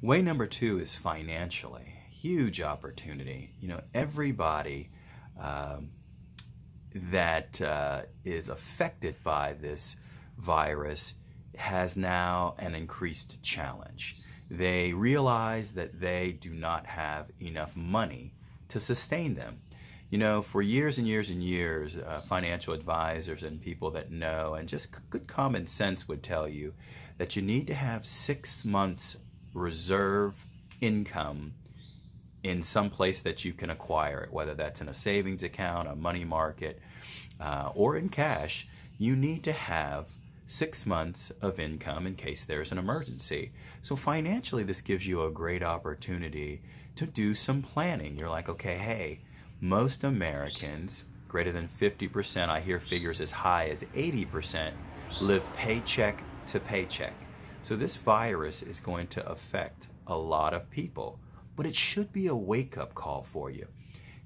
Way number two is financially. Huge opportunity. You know, everybody um, that uh, is affected by this virus has now an increased challenge. They realize that they do not have enough money to sustain them. You know, for years and years and years, uh, financial advisors and people that know and just good common sense would tell you that you need to have six months reserve income in some place that you can acquire it, whether that's in a savings account, a money market, uh, or in cash, you need to have six months of income in case there's an emergency. So financially, this gives you a great opportunity to do some planning. You're like, okay, hey, most Americans, greater than 50%, I hear figures as high as 80%, live paycheck to paycheck. So this virus is going to affect a lot of people, but it should be a wake-up call for you.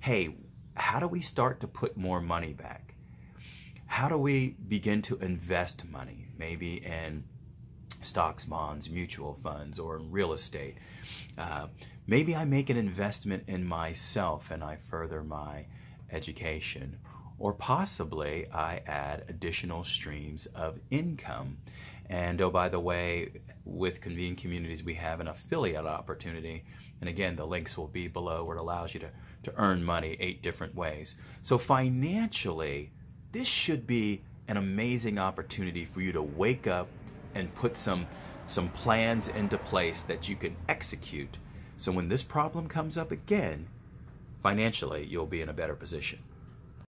Hey, how do we start to put more money back? How do we begin to invest money, maybe in stocks, bonds, mutual funds, or in real estate? Uh, maybe I make an investment in myself and I further my education or possibly I add additional streams of income. And oh, by the way, with Convene Communities, we have an affiliate opportunity. And again, the links will be below where it allows you to, to earn money eight different ways. So financially, this should be an amazing opportunity for you to wake up and put some, some plans into place that you can execute. So when this problem comes up again, financially, you'll be in a better position.